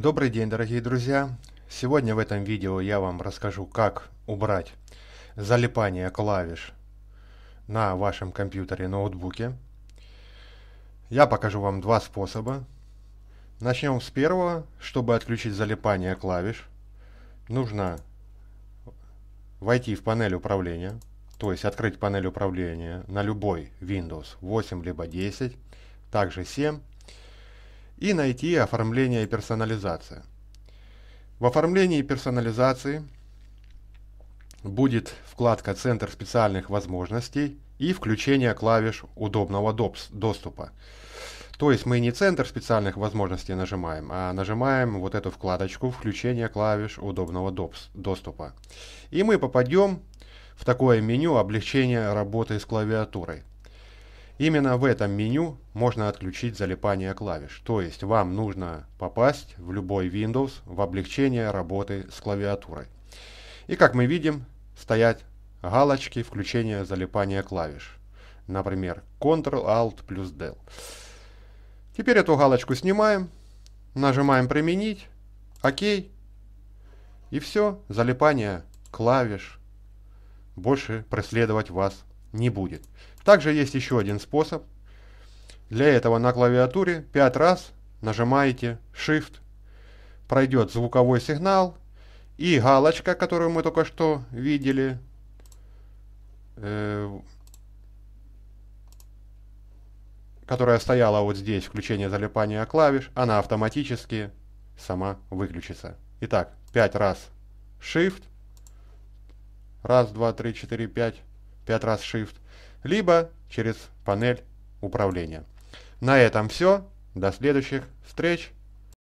Добрый день, дорогие друзья! Сегодня в этом видео я вам расскажу, как убрать залипание клавиш на вашем компьютере, ноутбуке. Я покажу вам два способа. Начнем с первого. Чтобы отключить залипание клавиш, нужно войти в панель управления, то есть открыть панель управления на любой Windows 8 либо 10, также 7, и найти оформление и персонализация. В оформлении персонализации будет вкладка «Центр специальных возможностей» и включение клавиш удобного доступа. То есть мы не «Центр специальных возможностей» нажимаем, а нажимаем вот эту вкладочку «Включение клавиш удобного доступа». И мы попадем в такое меню облегчения работы с клавиатурой. Именно в этом меню можно отключить залипание клавиш, то есть вам нужно попасть в любой Windows в облегчение работы с клавиатурой. И как мы видим, стоят галочки включения залипания клавиш. Например, Ctrl-Alt плюс Del. Теперь эту галочку снимаем, нажимаем «Применить», «Ок». И все, залипание клавиш больше преследовать вас не будет. Также есть еще один способ. Для этого на клавиатуре 5 раз нажимаете Shift, пройдет звуковой сигнал и галочка, которую мы только что видели, э, которая стояла вот здесь, включение залипания клавиш, она автоматически сама выключится. Итак, 5 раз Shift, раз, два, три, четыре, пять, 5 раз Shift, либо через панель управления. На этом все. До следующих встреч.